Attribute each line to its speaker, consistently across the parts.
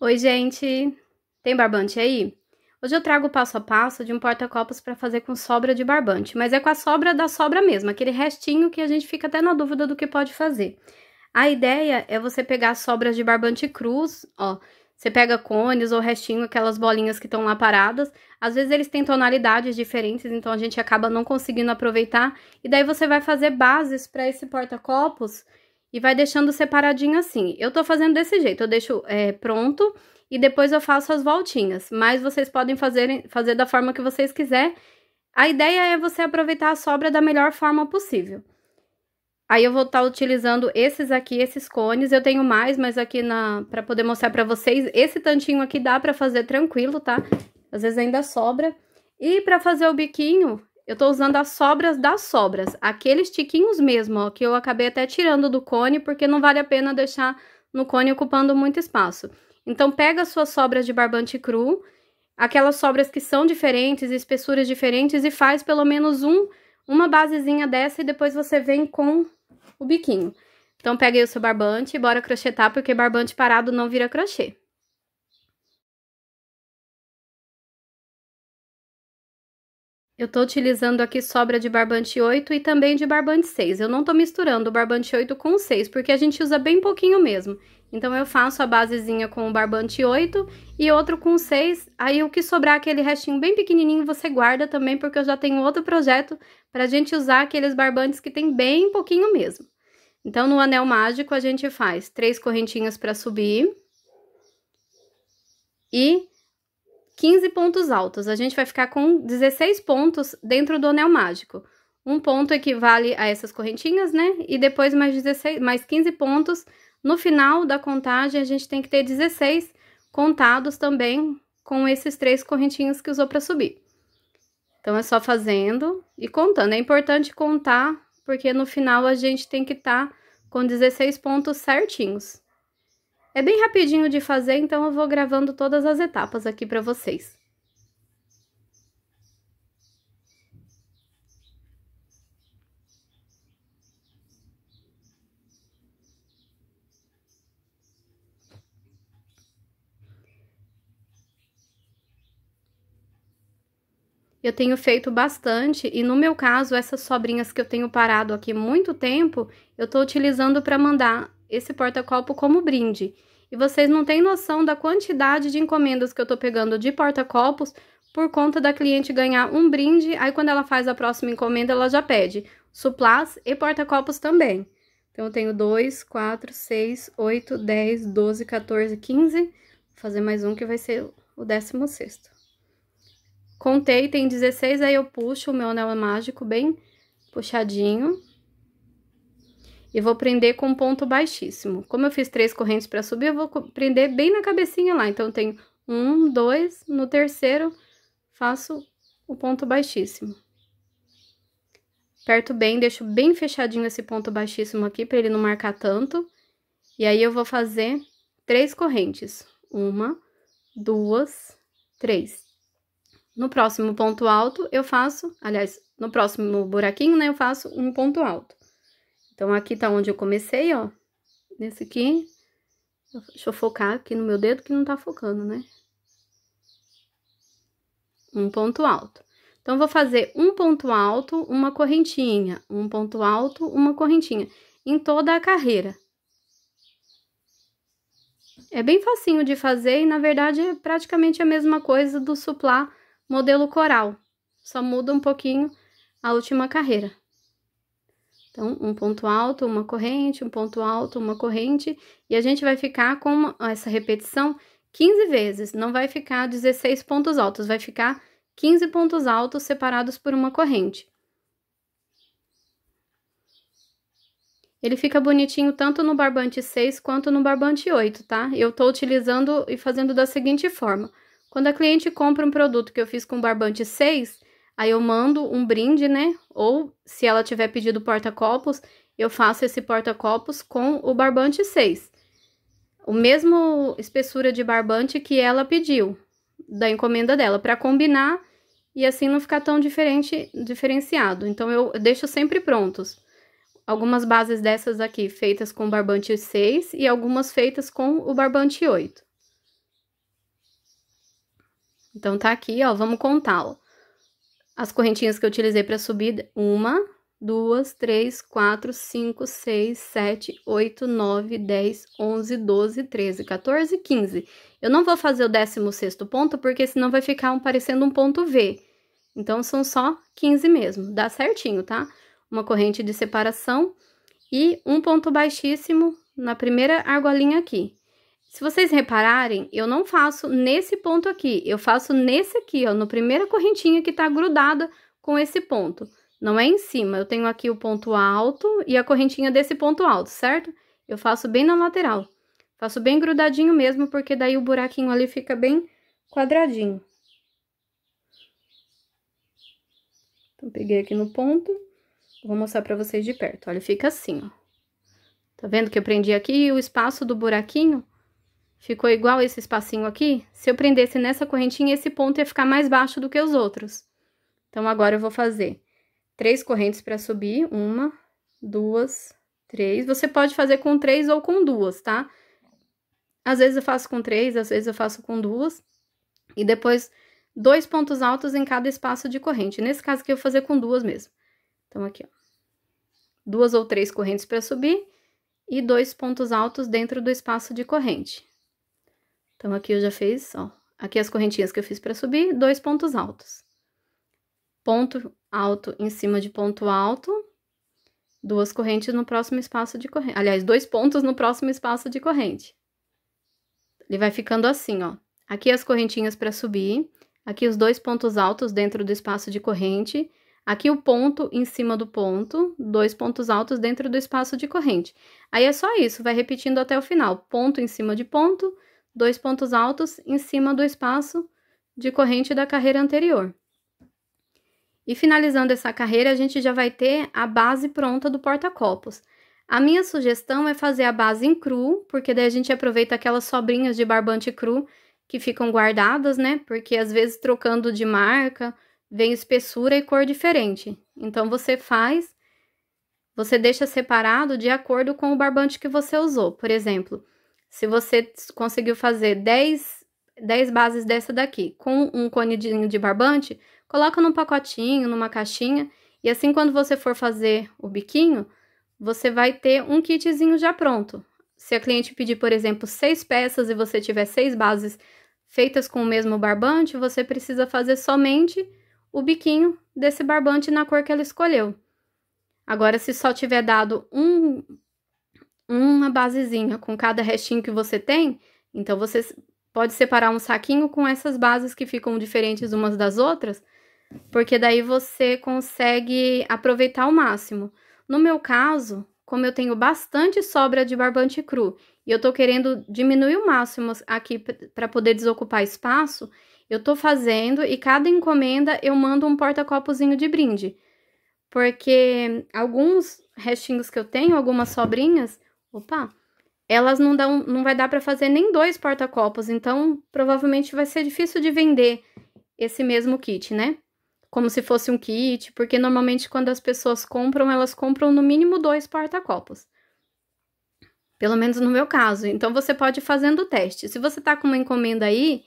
Speaker 1: Oi, gente! Tem barbante aí? Hoje eu trago o passo a passo de um porta-copos para fazer com sobra de barbante, mas é com a sobra da sobra mesmo, aquele restinho que a gente fica até na dúvida do que pode fazer. A ideia é você pegar sobras de barbante cruz, ó, você pega cones ou restinho, aquelas bolinhas que estão lá paradas. Às vezes eles têm tonalidades diferentes, então a gente acaba não conseguindo aproveitar. E daí você vai fazer bases para esse porta-copos e vai deixando separadinho assim. Eu tô fazendo desse jeito, eu deixo é, pronto e depois eu faço as voltinhas, mas vocês podem fazer, fazer da forma que vocês quiser. A ideia é você aproveitar a sobra da melhor forma possível. Aí eu vou estar tá utilizando esses aqui, esses cones. Eu tenho mais, mas aqui na para poder mostrar para vocês, esse tantinho aqui dá para fazer tranquilo, tá? Às vezes ainda sobra. E para fazer o biquinho, eu tô usando as sobras das sobras, aqueles tiquinhos mesmo, ó, que eu acabei até tirando do cone, porque não vale a pena deixar no cone ocupando muito espaço. Então, pega suas sobras de barbante cru, aquelas sobras que são diferentes, espessuras diferentes, e faz pelo menos um, uma basezinha dessa e depois você vem com o biquinho. Então, pega aí o seu barbante e bora crochetar, porque barbante parado não vira crochê. Eu tô utilizando aqui sobra de barbante 8 e também de barbante 6. Eu não tô misturando o barbante 8 com 6, porque a gente usa bem pouquinho mesmo. Então, eu faço a basezinha com o barbante 8 e outro com 6. Aí, o que sobrar aquele restinho bem pequenininho, você guarda também, porque eu já tenho outro projeto pra gente usar aqueles barbantes que tem bem pouquinho mesmo. Então, no anel mágico, a gente faz três correntinhas pra subir. E 15 pontos altos. A gente vai ficar com 16 pontos dentro do anel mágico. Um ponto equivale a essas correntinhas, né? E depois mais, 16, mais 15 pontos. No final da contagem, a gente tem que ter 16 contados também com esses três correntinhas que usou para subir. Então, é só fazendo e contando. É importante contar, porque no final a gente tem que estar tá com 16 pontos certinhos. É bem rapidinho de fazer, então eu vou gravando todas as etapas aqui para vocês. Eu tenho feito bastante e no meu caso, essas sobrinhas que eu tenho parado aqui muito tempo, eu estou utilizando para mandar esse porta-copo como brinde. E vocês não têm noção da quantidade de encomendas que eu tô pegando de porta-copos por conta da cliente ganhar um brinde, aí quando ela faz a próxima encomenda, ela já pede suplás e porta-copos também. Então, eu tenho 2, 4, 6, 8, 10, 12, 14, 15. Vou fazer mais um que vai ser o 16. Contei, tem 16, aí eu puxo o meu anel é mágico bem puxadinho e vou prender com ponto baixíssimo. Como eu fiz três correntes para subir, eu vou prender bem na cabecinha lá. Então, tenho um, dois, no terceiro, faço o ponto baixíssimo. Aperto bem, deixo bem fechadinho esse ponto baixíssimo aqui, para ele não marcar tanto. E aí, eu vou fazer três correntes. Uma, duas, três. No próximo ponto alto, eu faço, aliás, no próximo buraquinho, né, eu faço um ponto alto. Então, aqui tá onde eu comecei, ó. Nesse aqui. Deixa eu focar aqui no meu dedo que não tá focando, né? Um ponto alto. Então, vou fazer um ponto alto, uma correntinha. Um ponto alto, uma correntinha. Em toda a carreira. É bem facinho de fazer e, na verdade, é praticamente a mesma coisa do suplá modelo coral. Só muda um pouquinho a última carreira. Então, um ponto alto, uma corrente, um ponto alto, uma corrente, e a gente vai ficar com uma, essa repetição 15 vezes, não vai ficar 16 pontos altos, vai ficar 15 pontos altos separados por uma corrente. Ele fica bonitinho tanto no barbante 6 quanto no barbante 8, tá? Eu tô utilizando e fazendo da seguinte forma. Quando a cliente compra um produto que eu fiz com barbante 6, Aí eu mando um brinde, né? Ou se ela tiver pedido porta-copos, eu faço esse porta-copos com o barbante 6. O mesmo espessura de barbante que ela pediu da encomenda dela, para combinar e assim não ficar tão diferente, diferenciado. Então eu deixo sempre prontos. Algumas bases dessas aqui feitas com barbante 6 e algumas feitas com o barbante 8. Então tá aqui, ó, vamos contá-lo as correntinhas que eu utilizei para subir, uma, duas, três, quatro, cinco, seis, sete, oito, nove, dez, onze, doze, treze, quatorze, quinze. Eu não vou fazer o décimo sexto ponto, porque senão vai ficar um, parecendo um ponto V. Então, são só 15 mesmo, dá certinho, tá? Uma corrente de separação e um ponto baixíssimo na primeira argolinha aqui. Se vocês repararem, eu não faço nesse ponto aqui, eu faço nesse aqui, ó, no primeira correntinha que tá grudada com esse ponto. Não é em cima, eu tenho aqui o ponto alto e a correntinha desse ponto alto, certo? Eu faço bem na lateral. Faço bem grudadinho mesmo, porque daí o buraquinho ali fica bem quadradinho. Então, peguei aqui no ponto, vou mostrar pra vocês de perto. Olha, fica assim, ó. Tá vendo que eu prendi aqui o espaço do buraquinho? Ficou igual esse espacinho aqui? Se eu prendesse nessa correntinha, esse ponto ia ficar mais baixo do que os outros. Então, agora eu vou fazer três correntes para subir, uma, duas, três. Você pode fazer com três ou com duas, tá? Às vezes eu faço com três, às vezes eu faço com duas. E depois, dois pontos altos em cada espaço de corrente. Nesse caso aqui, eu vou fazer com duas mesmo. Então, aqui, ó. Duas ou três correntes para subir e dois pontos altos dentro do espaço de corrente. Então, aqui eu já fiz, ó, aqui as correntinhas que eu fiz para subir, dois pontos altos. Ponto alto em cima de ponto alto, duas correntes no próximo espaço de corrente. Aliás, dois pontos no próximo espaço de corrente. Ele vai ficando assim, ó. Aqui as correntinhas para subir, aqui os dois pontos altos dentro do espaço de corrente, aqui o ponto em cima do ponto, dois pontos altos dentro do espaço de corrente. Aí é só isso, vai repetindo até o final. Ponto em cima de ponto, dois pontos altos em cima do espaço de corrente da carreira anterior. E finalizando essa carreira, a gente já vai ter a base pronta do porta-copos. A minha sugestão é fazer a base em cru, porque daí a gente aproveita aquelas sobrinhas de barbante cru que ficam guardadas, né? Porque às vezes trocando de marca, vem espessura e cor diferente. Então você faz, você deixa separado de acordo com o barbante que você usou. Por exemplo, se você conseguiu fazer 10, 10 bases dessa daqui com um conidinho de barbante, coloca num pacotinho, numa caixinha, e assim quando você for fazer o biquinho, você vai ter um kitzinho já pronto. Se a cliente pedir, por exemplo, seis peças e você tiver seis bases feitas com o mesmo barbante, você precisa fazer somente o biquinho desse barbante na cor que ela escolheu. Agora, se só tiver dado um, uma basezinha com cada restinho que você tem. Então você pode separar um saquinho com essas bases que ficam diferentes umas das outras, porque daí você consegue aproveitar ao máximo. No meu caso, como eu tenho bastante sobra de barbante cru e eu tô querendo diminuir o máximo aqui para poder desocupar espaço, eu tô fazendo e cada encomenda eu mando um porta-copozinho de brinde. Porque alguns restinhos que eu tenho, algumas sobrinhas, Opa! Elas não dão, não vai dar para fazer nem dois porta-copos, então provavelmente vai ser difícil de vender esse mesmo kit, né? Como se fosse um kit, porque normalmente quando as pessoas compram, elas compram no mínimo dois porta-copos. Pelo menos no meu caso. Então você pode ir fazendo o teste. Se você tá com uma encomenda aí,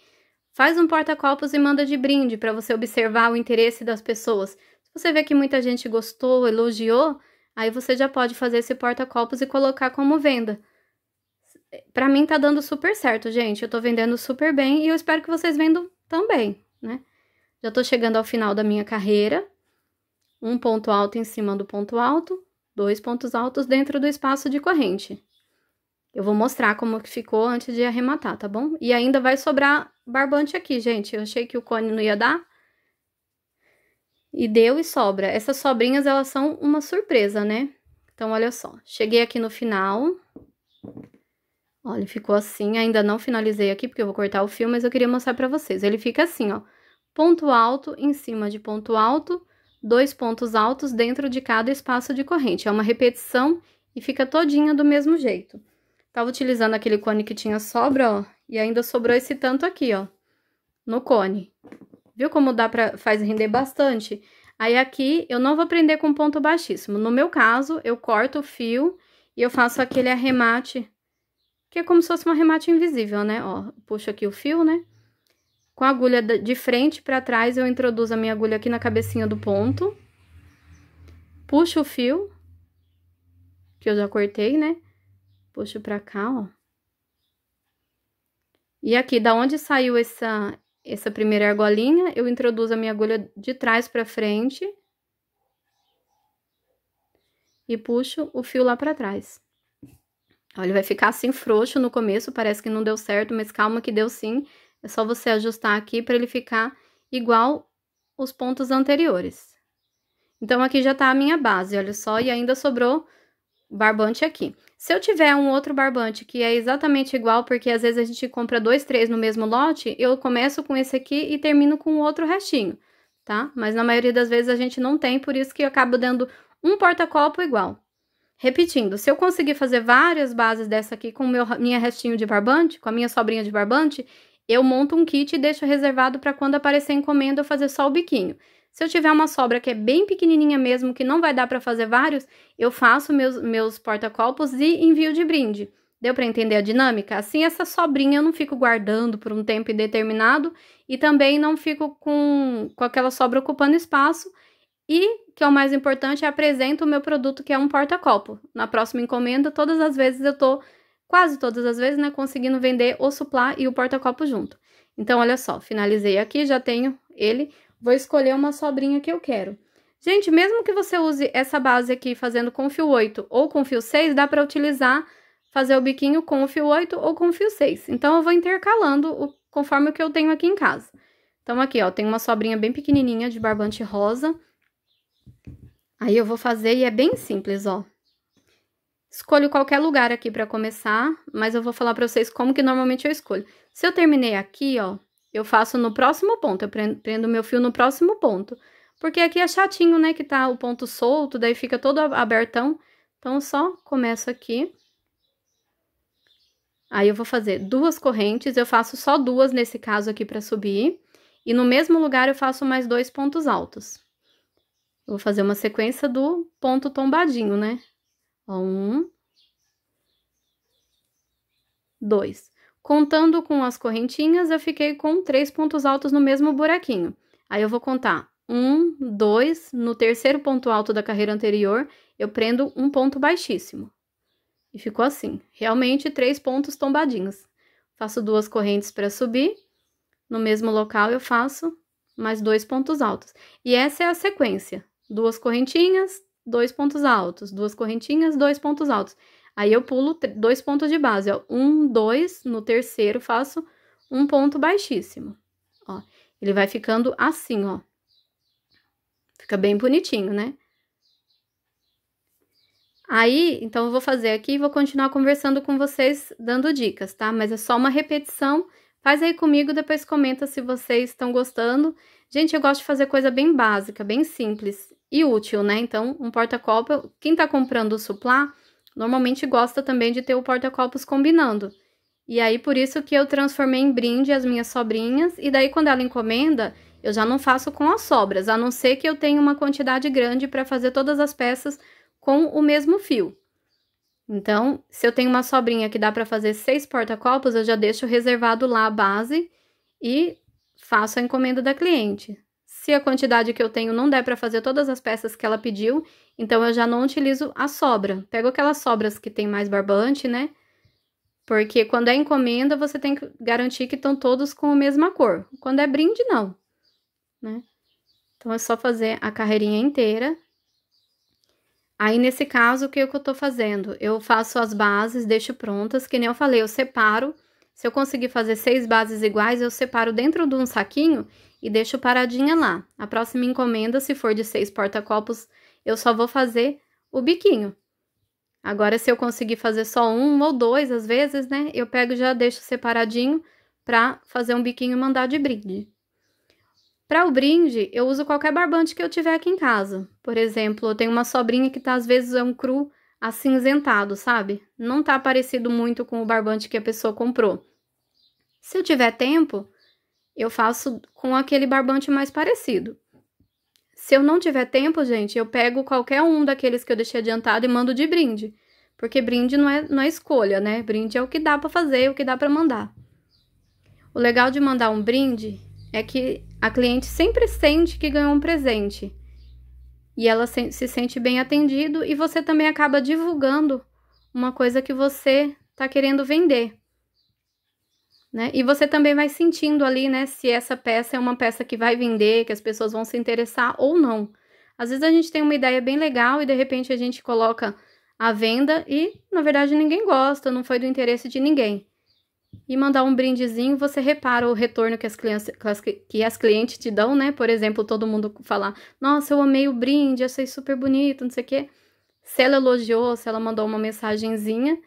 Speaker 1: faz um porta-copos e manda de brinde para você observar o interesse das pessoas. Se você vê que muita gente gostou, elogiou, Aí você já pode fazer esse porta-copos e colocar como venda. Para mim tá dando super certo, gente. Eu tô vendendo super bem e eu espero que vocês vendam também, né? Já tô chegando ao final da minha carreira. Um ponto alto em cima do ponto alto, dois pontos altos dentro do espaço de corrente. Eu vou mostrar como que ficou antes de arrematar, tá bom? E ainda vai sobrar barbante aqui, gente. Eu achei que o cone não ia dar, e deu e sobra. Essas sobrinhas, elas são uma surpresa, né? Então, olha só. Cheguei aqui no final. Olha, ficou assim. Ainda não finalizei aqui, porque eu vou cortar o fio, mas eu queria mostrar pra vocês. Ele fica assim, ó. Ponto alto em cima de ponto alto, dois pontos altos dentro de cada espaço de corrente. É uma repetição e fica todinha do mesmo jeito. Tava utilizando aquele cone que tinha sobra, ó, e ainda sobrou esse tanto aqui, ó, no cone. Viu como dá pra, faz render bastante? Aí aqui eu não vou prender com ponto baixíssimo. No meu caso, eu corto o fio e eu faço aquele arremate, que é como se fosse um arremate invisível, né? Ó, puxo aqui o fio, né? Com a agulha de frente para trás, eu introduzo a minha agulha aqui na cabecinha do ponto. Puxo o fio, que eu já cortei, né? Puxo pra cá, ó. E aqui, da onde saiu essa, essa primeira argolinha, eu introduzo a minha agulha de trás para frente e puxo o fio lá para trás. Olha, vai ficar assim frouxo no começo, parece que não deu certo, mas calma que deu sim. É só você ajustar aqui para ele ficar igual os pontos anteriores. Então, aqui já tá a minha base, olha só, e ainda sobrou barbante aqui. Se eu tiver um outro barbante que é exatamente igual, porque às vezes a gente compra dois, três no mesmo lote, eu começo com esse aqui e termino com o outro restinho, tá? Mas na maioria das vezes a gente não tem, por isso que eu acabo dando um porta-copo igual. Repetindo, se eu conseguir fazer várias bases dessa aqui com meu, minha restinho de barbante, com a minha sobrinha de barbante, eu monto um kit e deixo reservado para quando aparecer encomenda eu fazer só o biquinho. Se eu tiver uma sobra que é bem pequenininha mesmo, que não vai dar para fazer vários, eu faço meus, meus porta-copos e envio de brinde. Deu para entender a dinâmica? Assim, essa sobrinha eu não fico guardando por um tempo indeterminado e também não fico com, com aquela sobra ocupando espaço. E, que é o mais importante, apresento o meu produto, que é um porta-copo. Na próxima encomenda, todas as vezes eu tô, quase todas as vezes, né, conseguindo vender o suplá e o porta-copo junto. Então, olha só, finalizei aqui, já tenho ele. Vou escolher uma sobrinha que eu quero. Gente, mesmo que você use essa base aqui fazendo com fio 8 ou com fio 6, dá para utilizar, fazer o biquinho com o fio 8 ou com o fio 6. Então, eu vou intercalando o, conforme o que eu tenho aqui em casa. Então, aqui, ó, tem uma sobrinha bem pequenininha de barbante rosa. Aí, eu vou fazer e é bem simples, ó. Escolho qualquer lugar aqui para começar, mas eu vou falar para vocês como que normalmente eu escolho. Se eu terminei aqui, ó, eu faço no próximo ponto, eu prendo meu fio no próximo ponto. Porque aqui é chatinho, né, que tá o ponto solto, daí fica todo abertão. Então, só começo aqui. Aí, eu vou fazer duas correntes, eu faço só duas nesse caso aqui pra subir. E no mesmo lugar, eu faço mais dois pontos altos. Eu vou fazer uma sequência do ponto tombadinho, né? Ó, um, dois. Contando com as correntinhas, eu fiquei com três pontos altos no mesmo buraquinho. Aí eu vou contar um, dois, no terceiro ponto alto da carreira anterior, eu prendo um ponto baixíssimo. E ficou assim, realmente três pontos tombadinhos. Faço duas correntes para subir, no mesmo local eu faço mais dois pontos altos. E essa é a sequência, duas correntinhas, dois pontos altos, duas correntinhas, dois pontos altos. Aí eu pulo dois pontos de base, ó. Um, dois, no terceiro faço um ponto baixíssimo, ó. Ele vai ficando assim, ó. Fica bem bonitinho, né? Aí, então, eu vou fazer aqui e vou continuar conversando com vocês, dando dicas, tá? Mas é só uma repetição. Faz aí comigo, depois comenta se vocês estão gostando. Gente, eu gosto de fazer coisa bem básica, bem simples e útil, né? Então, um porta copa. quem tá comprando o suplá normalmente gosta também de ter o porta-copos combinando. E aí por isso que eu transformei em brinde as minhas sobrinhas e daí quando ela encomenda, eu já não faço com as sobras, a não ser que eu tenha uma quantidade grande para fazer todas as peças com o mesmo fio. Então, se eu tenho uma sobrinha que dá para fazer seis porta-copos, eu já deixo reservado lá a base e faço a encomenda da cliente. Se a quantidade que eu tenho não der para fazer todas as peças que ela pediu, então eu já não utilizo a sobra. Pego aquelas sobras que tem mais barbante, né? Porque quando é encomenda, você tem que garantir que estão todos com a mesma cor. Quando é brinde, não, né? Então é só fazer a carreirinha inteira. Aí, nesse caso, o que, é que eu tô fazendo? Eu faço as bases, deixo prontas, que nem eu falei, eu separo. Se eu conseguir fazer seis bases iguais, eu separo dentro de um saquinho e deixo paradinha lá. A próxima encomenda, se for de seis porta-copos, eu só vou fazer o biquinho. Agora, se eu conseguir fazer só um ou dois, às vezes, né, eu pego e já deixo separadinho para fazer um biquinho e mandar de brinde. Para o brinde, eu uso qualquer barbante que eu tiver aqui em casa. Por exemplo, eu tenho uma sobrinha que tá às vezes é um cru acinzentado, sabe? Não tá parecido muito com o barbante que a pessoa comprou. Se eu tiver tempo, eu faço com aquele barbante mais parecido. Se eu não tiver tempo, gente, eu pego qualquer um daqueles que eu deixei adiantado e mando de brinde. Porque brinde não é, não é escolha, né? Brinde é o que dá para fazer, é o que dá para mandar. O legal de mandar um brinde é que a cliente sempre sente que ganhou um presente. E ela se, se sente bem atendido e você também acaba divulgando uma coisa que você está querendo vender. Né? E você também vai sentindo ali, né, se essa peça é uma peça que vai vender, que as pessoas vão se interessar ou não. Às vezes a gente tem uma ideia bem legal e de repente a gente coloca à venda e, na verdade, ninguém gosta, não foi do interesse de ninguém. E mandar um brindezinho, você repara o retorno que as, clientes que as clientes te dão, né? Por exemplo, todo mundo falar: Nossa, eu amei o brinde, achei super bonito, não sei o quê. Se ela elogiou, se ela mandou uma mensagenzinha,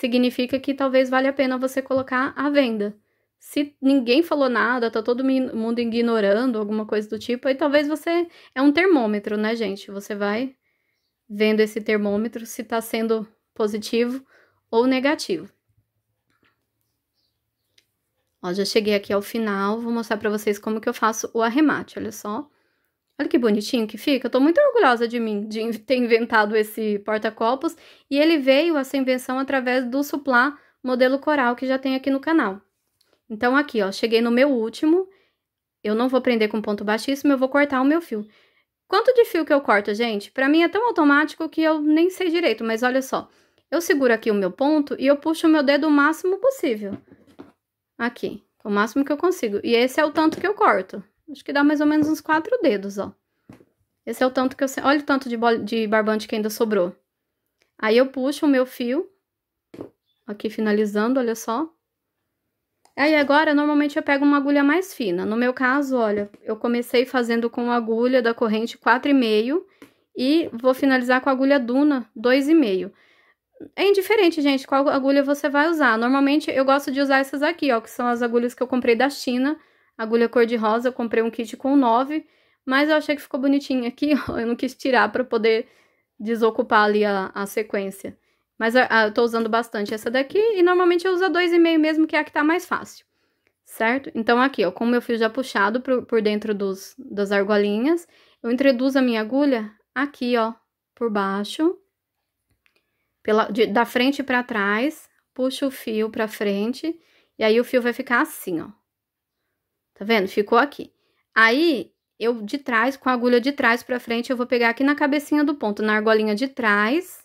Speaker 1: significa que talvez valha a pena você colocar à venda. Se ninguém falou nada, tá todo mundo ignorando alguma coisa do tipo, aí talvez você é um termômetro, né, gente? Você vai vendo esse termômetro se tá sendo positivo ou negativo. Ó, já cheguei aqui ao final, vou mostrar para vocês como que eu faço o arremate, olha só. Olha que bonitinho que fica. Eu tô muito orgulhosa de mim, de ter inventado esse porta-copos. E ele veio, essa invenção, através do suplá modelo coral que já tem aqui no canal. Então, aqui, ó, cheguei no meu último. Eu não vou prender com ponto baixíssimo, eu vou cortar o meu fio. Quanto de fio que eu corto, gente? Pra mim é tão automático que eu nem sei direito, mas olha só. Eu seguro aqui o meu ponto e eu puxo o meu dedo o máximo possível. Aqui, o máximo que eu consigo. E esse é o tanto que eu corto. Acho que dá mais ou menos uns quatro dedos, ó. Esse é o tanto que eu... Olha o tanto de, de barbante que ainda sobrou. Aí eu puxo o meu fio. Aqui finalizando, olha só. Aí agora, normalmente eu pego uma agulha mais fina. No meu caso, olha, eu comecei fazendo com agulha da corrente 4,5 e vou finalizar com a agulha Duna 2,5. É indiferente, gente, qual agulha você vai usar. Normalmente eu gosto de usar essas aqui, ó, que são as agulhas que eu comprei da China, agulha cor-de-rosa, eu comprei um kit com nove, mas eu achei que ficou bonitinho aqui, ó, eu não quis tirar para poder desocupar ali a, a sequência. Mas a, a, eu tô usando bastante essa daqui e normalmente eu uso a 2,5 mesmo, que é a que tá mais fácil, certo? Então aqui, ó, com o meu fio já puxado por, por dentro dos, das argolinhas, eu introduzo a minha agulha aqui, ó, por baixo, pela, de, da frente para trás, puxo o fio para frente, e aí o fio vai ficar assim, ó, Tá vendo? Ficou aqui. Aí, eu de trás, com a agulha de trás pra frente, eu vou pegar aqui na cabecinha do ponto, na argolinha de trás.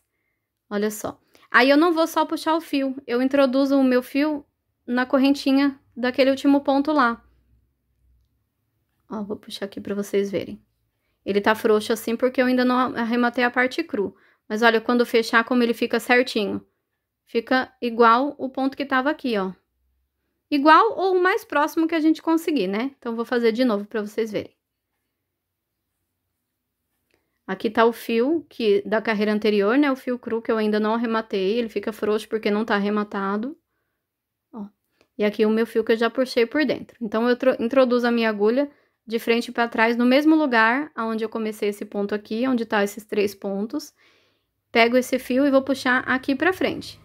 Speaker 1: Olha só. Aí, eu não vou só puxar o fio. Eu introduzo o meu fio na correntinha daquele último ponto lá. Ó, vou puxar aqui pra vocês verem. Ele tá frouxo assim porque eu ainda não arrematei a parte cru. Mas olha, quando fechar, como ele fica certinho. Fica igual o ponto que tava aqui, ó igual ou o mais próximo que a gente conseguir, né? Então, vou fazer de novo para vocês verem. Aqui tá o fio que da carreira anterior, né? O fio cru que eu ainda não arrematei, ele fica frouxo porque não tá arrematado. Ó. E aqui o meu fio que eu já puxei por dentro. Então, eu introduzo a minha agulha de frente para trás no mesmo lugar aonde eu comecei esse ponto aqui, onde tá esses três pontos. Pego esse fio e vou puxar aqui para frente.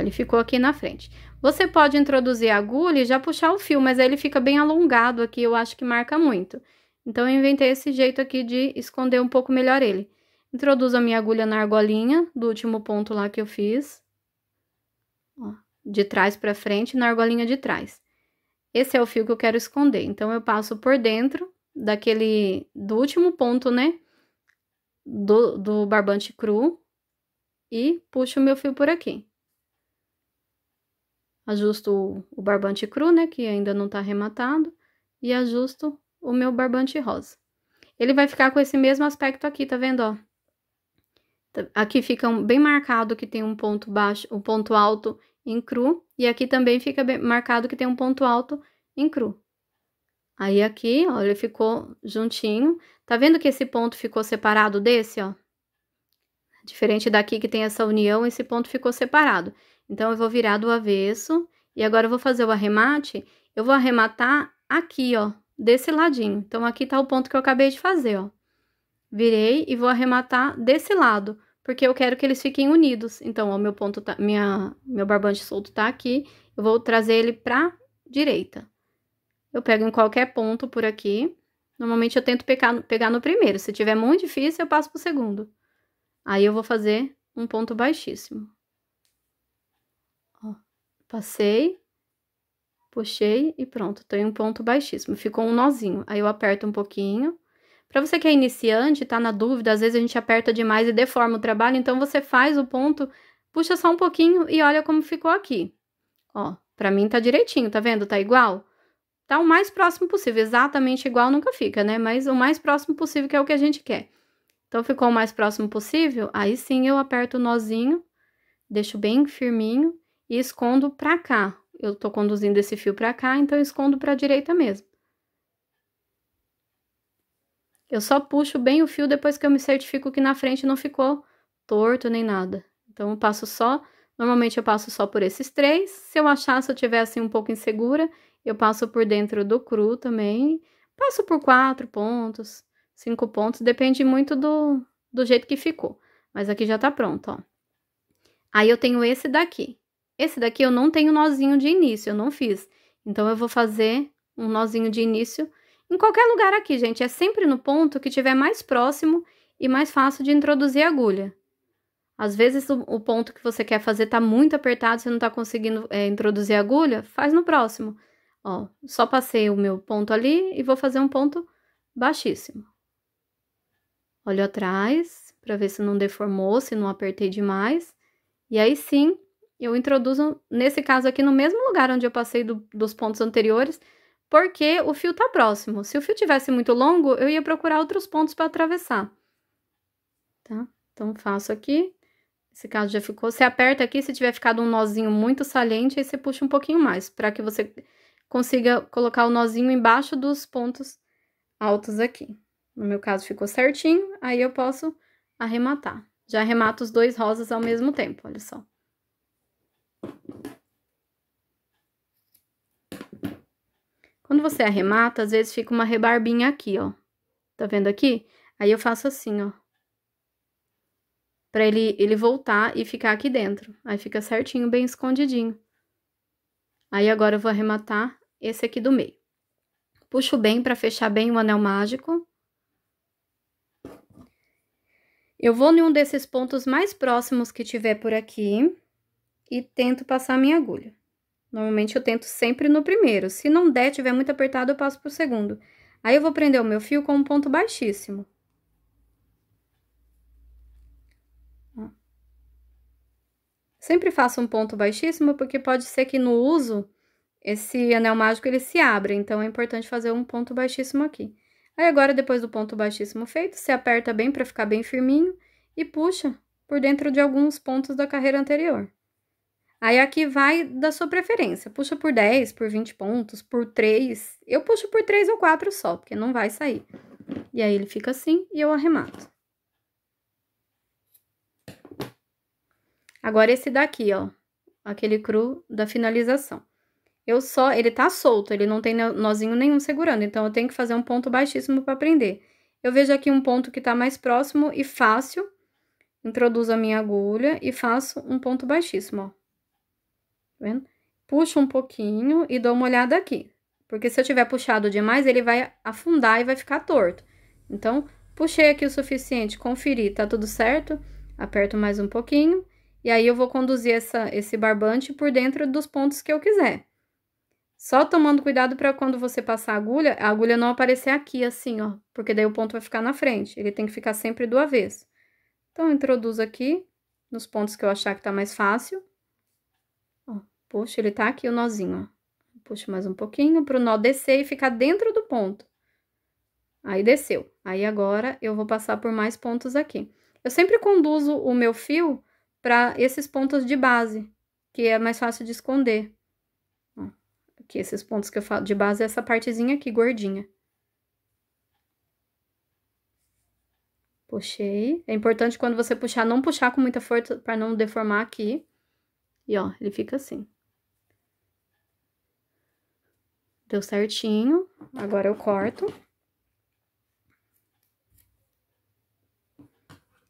Speaker 1: ele ficou aqui na frente. Você pode introduzir a agulha e já puxar o fio, mas aí ele fica bem alongado aqui, eu acho que marca muito. Então, eu inventei esse jeito aqui de esconder um pouco melhor ele. Introduzo a minha agulha na argolinha do último ponto lá que eu fiz. Ó, de trás para frente, na argolinha de trás. Esse é o fio que eu quero esconder. Então, eu passo por dentro daquele... do último ponto, né? Do, do barbante cru. E puxo o meu fio por aqui ajusto o barbante cru, né, que ainda não tá arrematado, e ajusto o meu barbante rosa. Ele vai ficar com esse mesmo aspecto aqui, tá vendo, ó? Tá, aqui fica bem marcado que tem um ponto baixo, um ponto alto em cru, e aqui também fica marcado que tem um ponto alto em cru. Aí aqui, ó, ele ficou juntinho. Tá vendo que esse ponto ficou separado desse, ó? Diferente daqui que tem essa união, esse ponto ficou separado. Então, eu vou virar do avesso e agora eu vou fazer o arremate. Eu vou arrematar aqui, ó, desse ladinho. Então, aqui tá o ponto que eu acabei de fazer, ó. Virei e vou arrematar desse lado, porque eu quero que eles fiquem unidos. Então, ó, meu ponto tá, minha, meu barbante solto tá aqui, eu vou trazer ele pra direita. Eu pego em qualquer ponto por aqui. Normalmente, eu tento pegar, pegar no primeiro. Se tiver muito difícil, eu passo pro segundo. Aí, eu vou fazer um ponto baixíssimo. Passei, puxei e pronto, tem um ponto baixíssimo. Ficou um nozinho. Aí eu aperto um pouquinho. Para você que é iniciante, tá na dúvida, às vezes a gente aperta demais e deforma o trabalho, então você faz o ponto, puxa só um pouquinho e olha como ficou aqui. Ó, para mim tá direitinho, tá vendo? Tá igual. Tá o mais próximo possível, exatamente igual nunca fica, né? Mas o mais próximo possível que é o que a gente quer. Então ficou o mais próximo possível, aí sim eu aperto o nozinho, deixo bem firminho e escondo para cá. Eu estou conduzindo esse fio para cá, então eu escondo para a direita mesmo. Eu só puxo bem o fio depois que eu me certifico que na frente não ficou torto nem nada. Então, eu passo só, normalmente eu passo só por esses três. Se eu achar, se eu tiver assim um pouco insegura, eu passo por dentro do cru também. Passo por quatro pontos, cinco pontos, depende muito do, do jeito que ficou. Mas aqui já tá pronto, ó. Aí eu tenho esse daqui. Esse daqui eu não tenho nozinho de início, eu não fiz. Então, eu vou fazer um nozinho de início em qualquer lugar aqui, gente. É sempre no ponto que tiver mais próximo e mais fácil de introduzir a agulha. Às vezes, o, ponto que você quer fazer tá muito apertado, você não tá conseguindo é, introduzir a agulha, faz no próximo. Ó, só passei o meu ponto ali e vou fazer um ponto baixíssimo. Olho atrás, para ver se não deformou, se não apertei demais. E aí sim, eu introduzo, nesse caso aqui, no mesmo lugar onde eu passei do, dos pontos anteriores, porque o fio está próximo. Se o fio tivesse muito longo, eu ia procurar outros pontos para atravessar. Tá? Então, faço aqui. Esse caso já ficou. Você aperta aqui, se tiver ficado um nozinho muito saliente, aí você puxa um pouquinho mais, para que você consiga colocar o nozinho embaixo dos pontos altos aqui. No meu caso, ficou certinho, aí eu posso arrematar. Já arremato os dois rosas ao mesmo tempo, olha só. Quando você arremata, às vezes fica uma rebarbinha aqui, ó. Tá vendo aqui? Aí eu faço assim, ó. Pra ele, ele voltar e ficar aqui dentro. Aí fica certinho, bem escondidinho. Aí agora eu vou arrematar esse aqui do meio. Puxo bem pra fechar bem o anel mágico. Eu vou em um desses pontos mais próximos que tiver por aqui e tento passar minha agulha. Normalmente eu tento sempre no primeiro. Se não der, tiver muito apertado, eu passo pro segundo. Aí eu vou prender o meu fio com um ponto baixíssimo. Sempre faço um ponto baixíssimo, porque pode ser que no uso, esse anel mágico, ele se abra. Então, é importante fazer um ponto baixíssimo aqui. Aí, agora, depois do ponto baixíssimo feito, você aperta bem para ficar bem firminho e puxa por dentro de alguns pontos da carreira anterior. Aí aqui vai da sua preferência. Puxa por 10, por 20 pontos, por 3. Eu puxo por 3 ou 4 só, porque não vai sair. E aí ele fica assim e eu arremato. Agora esse daqui, ó, aquele cru da finalização. Eu só, ele tá solto, ele não tem nozinho nenhum segurando, então eu tenho que fazer um ponto baixíssimo para prender. Eu vejo aqui um ponto que tá mais próximo e fácil, introduzo a minha agulha e faço um ponto baixíssimo, ó vendo? Puxo um pouquinho e dou uma olhada aqui. Porque se eu tiver puxado demais, ele vai afundar e vai ficar torto. Então, puxei aqui o suficiente, conferi, tá tudo certo? Aperto mais um pouquinho. E aí, eu vou conduzir essa, esse barbante por dentro dos pontos que eu quiser. Só tomando cuidado para quando você passar a agulha, a agulha não aparecer aqui, assim, ó. Porque daí o ponto vai ficar na frente. Ele tem que ficar sempre do avesso. Então, eu introduzo aqui, nos pontos que eu achar que tá mais fácil. Puxo, ele tá aqui o nozinho, ó. Puxo mais um pouquinho pro nó descer e ficar dentro do ponto. Aí desceu. Aí agora eu vou passar por mais pontos aqui. Eu sempre conduzo o meu fio para esses pontos de base, que é mais fácil de esconder. Ó, aqui esses pontos que eu falo de base é essa partezinha aqui, gordinha. Puxei. É importante quando você puxar, não puxar com muita força para não deformar aqui. E ó, ele fica assim. Deu certinho. Agora eu corto.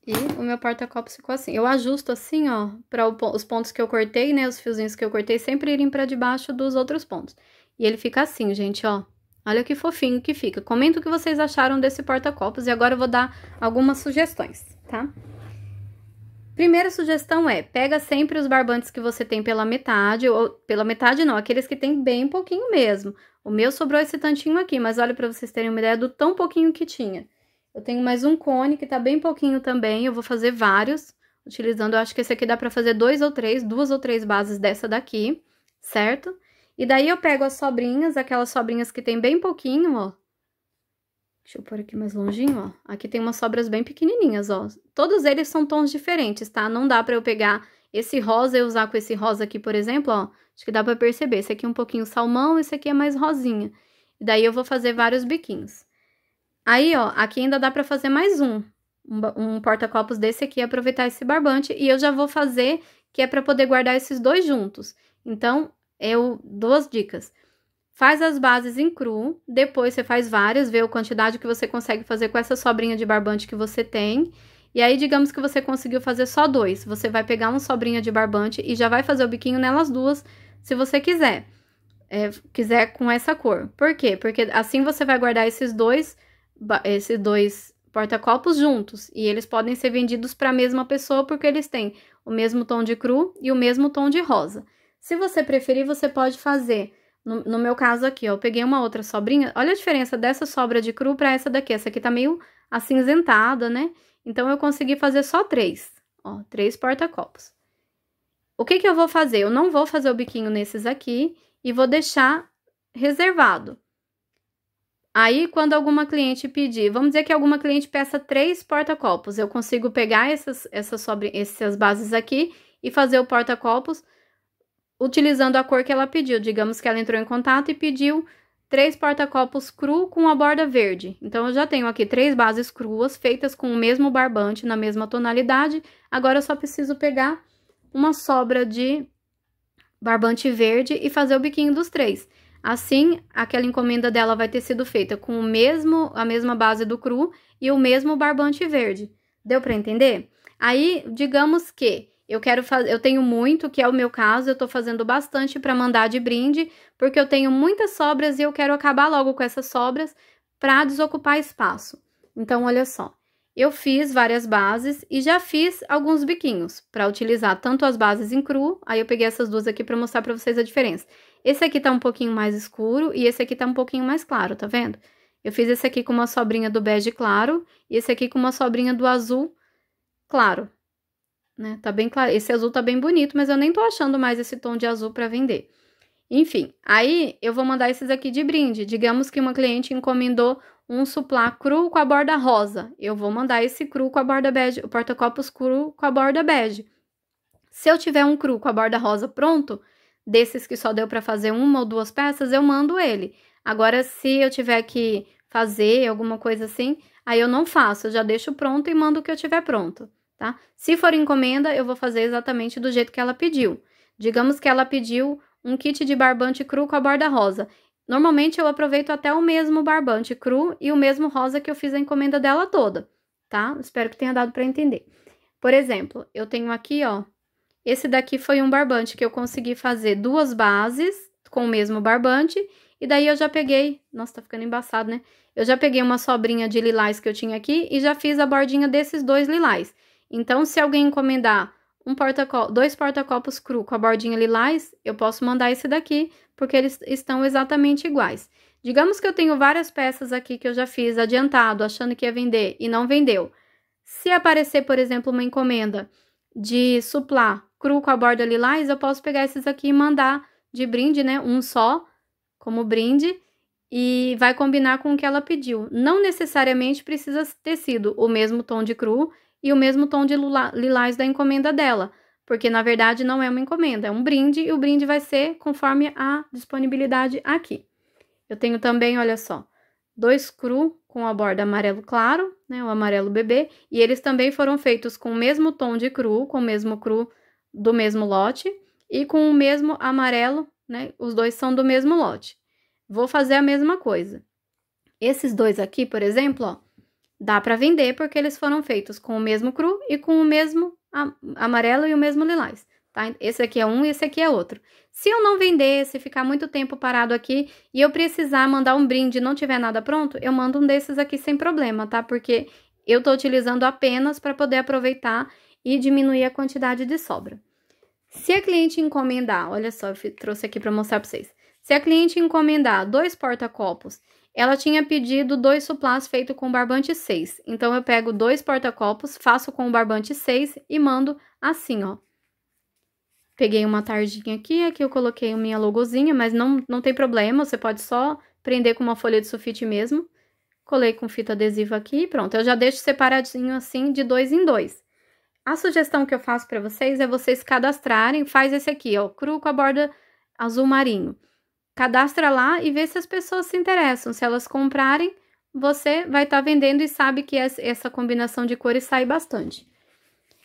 Speaker 1: E o meu porta-copos ficou assim. Eu ajusto assim, ó, para os pontos que eu cortei, né, os fiozinhos que eu cortei, sempre irem para debaixo dos outros pontos. E ele fica assim, gente, ó. Olha que fofinho que fica. Comenta o que vocês acharam desse porta-copos e agora eu vou dar algumas sugestões, tá? Primeira sugestão é: pega sempre os barbantes que você tem pela metade, ou pela metade não, aqueles que tem bem pouquinho mesmo. O meu sobrou esse tantinho aqui, mas olha para vocês terem uma ideia do tão pouquinho que tinha. Eu tenho mais um cone que tá bem pouquinho também, eu vou fazer vários, utilizando, eu acho que esse aqui dá para fazer dois ou três, duas ou três bases dessa daqui, certo? E daí eu pego as sobrinhas, aquelas sobrinhas que tem bem pouquinho, ó, Deixa eu pôr aqui mais longinho, ó. Aqui tem umas sobras bem pequenininhas, ó. Todos eles são tons diferentes, tá? Não dá pra eu pegar esse rosa e usar com esse rosa aqui, por exemplo, ó. Acho que dá pra perceber. Esse aqui é um pouquinho salmão, esse aqui é mais rosinha. E daí eu vou fazer vários biquinhos. Aí, ó, aqui ainda dá pra fazer mais um. Um, um porta-copos desse aqui, aproveitar esse barbante. E eu já vou fazer, que é pra poder guardar esses dois juntos. Então, eu... Duas dicas. Faz as bases em cru, depois você faz várias, vê a quantidade que você consegue fazer com essa sobrinha de barbante que você tem. E aí, digamos que você conseguiu fazer só dois. Você vai pegar uma sobrinha de barbante e já vai fazer o biquinho nelas duas, se você quiser. É, quiser com essa cor. Por quê? Porque assim você vai guardar esses dois, esses dois porta-copos juntos. E eles podem ser vendidos para a mesma pessoa, porque eles têm o mesmo tom de cru e o mesmo tom de rosa. Se você preferir, você pode fazer no, no, meu caso aqui, ó, eu peguei uma outra sobrinha. Olha a diferença dessa sobra de cru para essa daqui. Essa aqui tá meio acinzentada, né? Então, eu consegui fazer só três. Ó, três porta-copos. O que que eu vou fazer? Eu não vou fazer o biquinho nesses aqui e vou deixar reservado. Aí, quando alguma cliente pedir, vamos dizer que alguma cliente peça três porta-copos, eu consigo pegar essas, essas, sobre, essas bases aqui e fazer o porta-copos utilizando a cor que ela pediu. Digamos que ela entrou em contato e pediu três porta-copos cru com a borda verde. Então, eu já tenho aqui três bases cruas feitas com o mesmo barbante, na mesma tonalidade. Agora, eu só preciso pegar uma sobra de barbante verde e fazer o biquinho dos três. Assim, aquela encomenda dela vai ter sido feita com o mesmo, a mesma base do cru e o mesmo barbante verde. Deu para entender? Aí, digamos que eu quero fazer, eu tenho muito, que é o meu caso, eu tô fazendo bastante para mandar de brinde, porque eu tenho muitas sobras e eu quero acabar logo com essas sobras para desocupar espaço. Então, olha só. Eu fiz várias bases e já fiz alguns biquinhos para utilizar tanto as bases em cru, aí eu peguei essas duas aqui para mostrar para vocês a diferença. Esse aqui tá um pouquinho mais escuro e esse aqui tá um pouquinho mais claro, tá vendo? Eu fiz esse aqui com uma sobrinha do bege claro e esse aqui com uma sobrinha do azul claro né? Tá bem claro. Esse azul tá bem bonito, mas eu nem tô achando mais esse tom de azul para vender. Enfim, aí eu vou mandar esses aqui de brinde. Digamos que uma cliente encomendou um suplá cru com a borda rosa. Eu vou mandar esse cru com a borda bege, o porta-copos cru com a borda bege. Se eu tiver um cru com a borda rosa pronto, desses que só deu para fazer uma ou duas peças, eu mando ele. Agora, se eu tiver que fazer alguma coisa assim, aí eu não faço, eu já deixo pronto e mando o que eu tiver pronto tá? Se for encomenda, eu vou fazer exatamente do jeito que ela pediu. Digamos que ela pediu um kit de barbante cru com a borda rosa. Normalmente eu aproveito até o mesmo barbante cru e o mesmo rosa que eu fiz a encomenda dela toda, tá? Espero que tenha dado para entender. Por exemplo, eu tenho aqui, ó, esse daqui foi um barbante que eu consegui fazer duas bases com o mesmo barbante e daí eu já peguei, nossa, tá ficando embaçado, né? Eu já peguei uma sobrinha de lilás que eu tinha aqui e já fiz a bordinha desses dois lilás. Então, se alguém encomendar um porta dois porta-copos cru com a bordinha lilás, eu posso mandar esse daqui, porque eles estão exatamente iguais. Digamos que eu tenho várias peças aqui que eu já fiz adiantado, achando que ia vender e não vendeu. Se aparecer, por exemplo, uma encomenda de suplá cru com a borda lilás, eu posso pegar esses aqui e mandar de brinde, né? Um só, como brinde, e vai combinar com o que ela pediu. Não necessariamente precisa ter sido o mesmo tom de cru e o mesmo tom de lilás da encomenda dela, porque na verdade não é uma encomenda, é um brinde e o brinde vai ser conforme a disponibilidade aqui. Eu tenho também, olha só, dois cru com a borda amarelo claro, né, o amarelo bebê, e eles também foram feitos com o mesmo tom de cru, com o mesmo cru do mesmo lote e com o mesmo amarelo, né? Os dois são do mesmo lote. Vou fazer a mesma coisa. Esses dois aqui, por exemplo, ó, Dá para vender porque eles foram feitos com o mesmo cru e com o mesmo amarelo e o mesmo lilás. Tá? Esse aqui é um e esse aqui é outro. Se eu não vender, se ficar muito tempo parado aqui e eu precisar mandar um brinde e não tiver nada pronto, eu mando um desses aqui sem problema, tá? Porque eu tô utilizando apenas para poder aproveitar e diminuir a quantidade de sobra. Se a cliente encomendar, olha só, eu trouxe aqui para mostrar para vocês. Se a cliente encomendar dois porta-copos ela tinha pedido dois suplás feito com barbante 6. Então, eu pego dois porta-copos, faço com o barbante 6 e mando assim, ó. Peguei uma tardinha aqui, aqui eu coloquei a minha logozinha, mas não, não tem problema, você pode só prender com uma folha de sulfite mesmo. Colei com fita adesiva aqui e pronto. Eu já deixo separadinho assim, de dois em dois. A sugestão que eu faço para vocês é vocês cadastrarem, faz esse aqui, ó, cru com a borda azul marinho. Cadastra lá e vê se as pessoas se interessam. Se elas comprarem, você vai estar tá vendendo e sabe que essa combinação de cores sai bastante.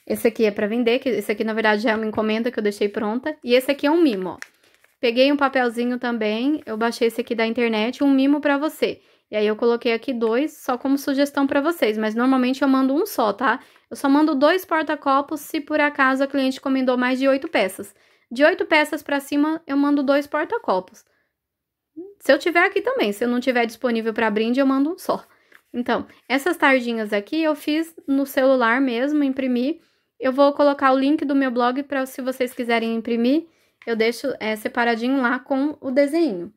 Speaker 1: Esse aqui é para vender, que esse aqui na verdade já é uma encomenda que eu deixei pronta. E esse aqui é um mimo, ó. Peguei um papelzinho também, eu baixei esse aqui da internet, um mimo para você. E aí eu coloquei aqui dois, só como sugestão para vocês, mas normalmente eu mando um só, tá? Eu só mando dois porta-copos se por acaso a cliente encomendou mais de oito peças. De oito peças para cima, eu mando dois porta-copos. Se eu tiver aqui também, se eu não tiver disponível para brinde, eu mando um só. Então, essas tardinhas aqui eu fiz no celular mesmo, imprimi. Eu vou colocar o link do meu blog para se vocês quiserem imprimir, eu deixo é, separadinho lá com o desenho.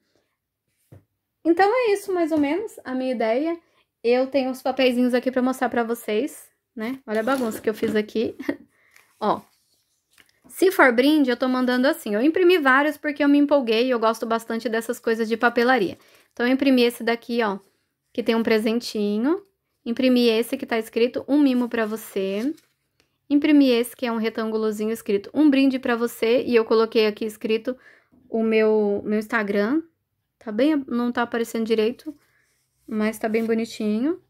Speaker 1: Então é isso mais ou menos a minha ideia. Eu tenho os papeizinhos aqui para mostrar para vocês, né? Olha a bagunça que eu fiz aqui. Ó, se for brinde, eu tô mandando assim. Eu imprimi vários porque eu me empolguei, e eu gosto bastante dessas coisas de papelaria. Então, eu imprimi esse daqui, ó, que tem um presentinho. Imprimi esse que tá escrito um mimo para você. Imprimi esse que é um retângulozinho escrito um brinde para você. E eu coloquei aqui escrito o meu, meu Instagram. Tá bem, não tá aparecendo direito, mas tá bem bonitinho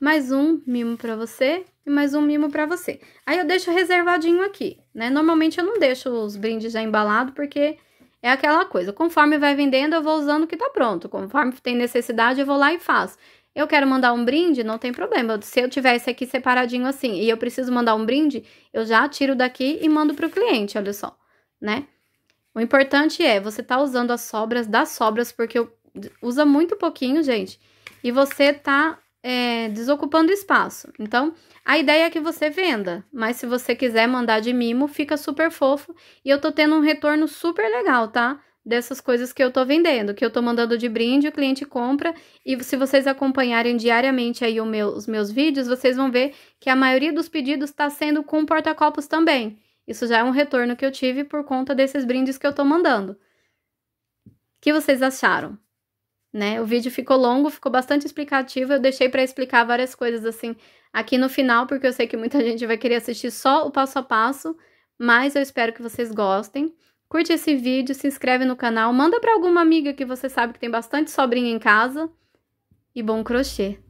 Speaker 1: mais um mimo para você e mais um mimo para você. Aí eu deixo reservadinho aqui, né? Normalmente eu não deixo os brindes já embalados porque é aquela coisa, conforme vai vendendo eu vou usando o que tá pronto, conforme tem necessidade eu vou lá e faço. Eu quero mandar um brinde, não tem problema. Se eu tivesse aqui separadinho assim e eu preciso mandar um brinde, eu já tiro daqui e mando para o cliente, olha só, né? O importante é você tá usando as sobras das sobras, porque usa muito pouquinho, gente, e você tá é, desocupando espaço. Então, a ideia é que você venda, mas se você quiser mandar de mimo, fica super fofo e eu tô tendo um retorno super legal, tá? Dessas coisas que eu tô vendendo, que eu tô mandando de brinde, o cliente compra e se vocês acompanharem diariamente aí meu, os meus vídeos, vocês vão ver que a maioria dos pedidos está sendo com porta-copos também. Isso já é um retorno que eu tive por conta desses brindes que eu tô mandando. O que vocês acharam? né? O vídeo ficou longo, ficou bastante explicativo, eu deixei para explicar várias coisas assim aqui no final, porque eu sei que muita gente vai querer assistir só o passo a passo, mas eu espero que vocês gostem. Curte esse vídeo, se inscreve no canal, manda para alguma amiga que você sabe que tem bastante sobrinha em casa e bom crochê.